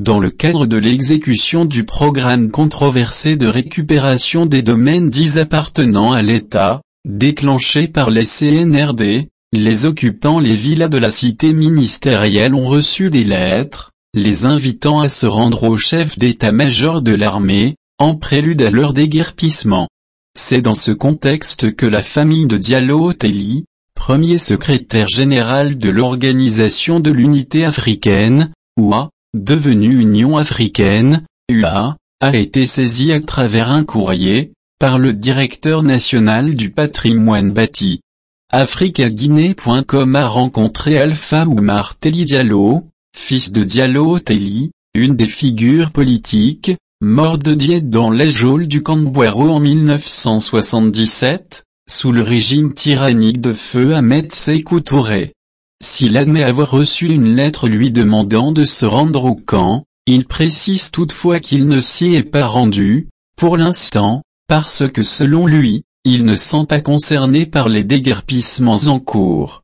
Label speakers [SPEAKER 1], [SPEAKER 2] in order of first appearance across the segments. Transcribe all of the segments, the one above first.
[SPEAKER 1] dans le cadre de l'exécution du programme controversé de récupération des domaines dits appartenant à l'État, déclenché par les CNRD, les occupants les villas de la cité ministérielle ont reçu des lettres, les invitant à se rendre au chef d'état-major de l'armée, en prélude à leur déguerpissement. C'est dans ce contexte que la famille de Diallo Otelli, premier secrétaire général de l'Organisation de l'Unité Africaine, A, devenue Union africaine, UA, a été saisie à travers un courrier, par le directeur national du patrimoine bâti. Africaguinée.com a rencontré Alpha Oumar Teli Diallo, fils de Diallo Telli, une des figures politiques, mort de diète dans les geôles du Camp Boiro en 1977, sous le régime tyrannique de feu Ahmed Sékou Touré. S'il admet avoir reçu une lettre lui demandant de se rendre au camp, il précise toutefois qu'il ne s'y est pas rendu, pour l'instant, parce que selon lui, il ne sent pas concerné par les déguerpissements en cours.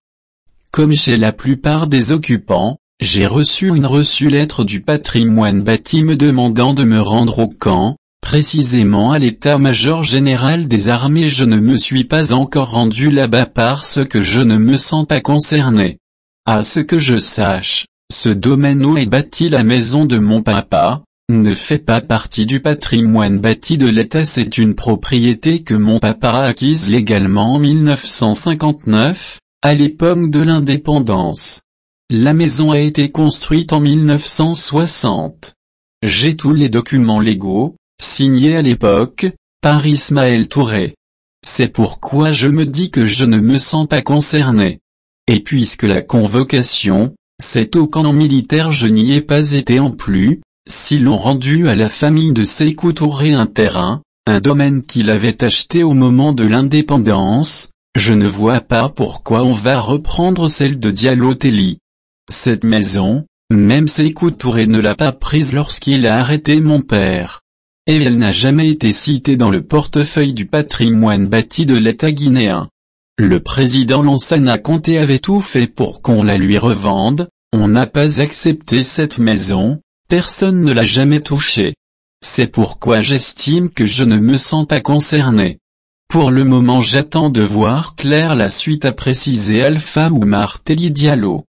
[SPEAKER 1] Comme chez la plupart des occupants, j'ai reçu une reçue lettre du patrimoine bâti me demandant de me rendre au camp, précisément à l'état-major général des armées je ne me suis pas encore rendu là-bas parce que je ne me sens pas concerné. À ce que je sache, ce domaine où est bâtie la maison de mon papa, ne fait pas partie du patrimoine bâti de l'État c'est une propriété que mon papa a acquise légalement en 1959, à l'époque de l'indépendance. La maison a été construite en 1960. J'ai tous les documents légaux, signés à l'époque, par Ismaël Touré. C'est pourquoi je me dis que je ne me sens pas concerné. Et puisque la convocation, c'est au camp militaire je n'y ai pas été en plus, si l'on rendu à la famille de Sekou un terrain, un domaine qu'il avait acheté au moment de l'indépendance, je ne vois pas pourquoi on va reprendre celle de Dialotelli. Cette maison, même Sekou ne l'a pas prise lorsqu'il a arrêté mon père. Et elle n'a jamais été citée dans le portefeuille du patrimoine bâti de l'État guinéen. Le président Lansana a compté avait tout fait pour qu'on la lui revende, on n'a pas accepté cette maison, personne ne l'a jamais touchée. C'est pourquoi j'estime que je ne me sens pas concerné. Pour le moment j'attends de voir clair la suite à préciser Alpha Oumar Diallo.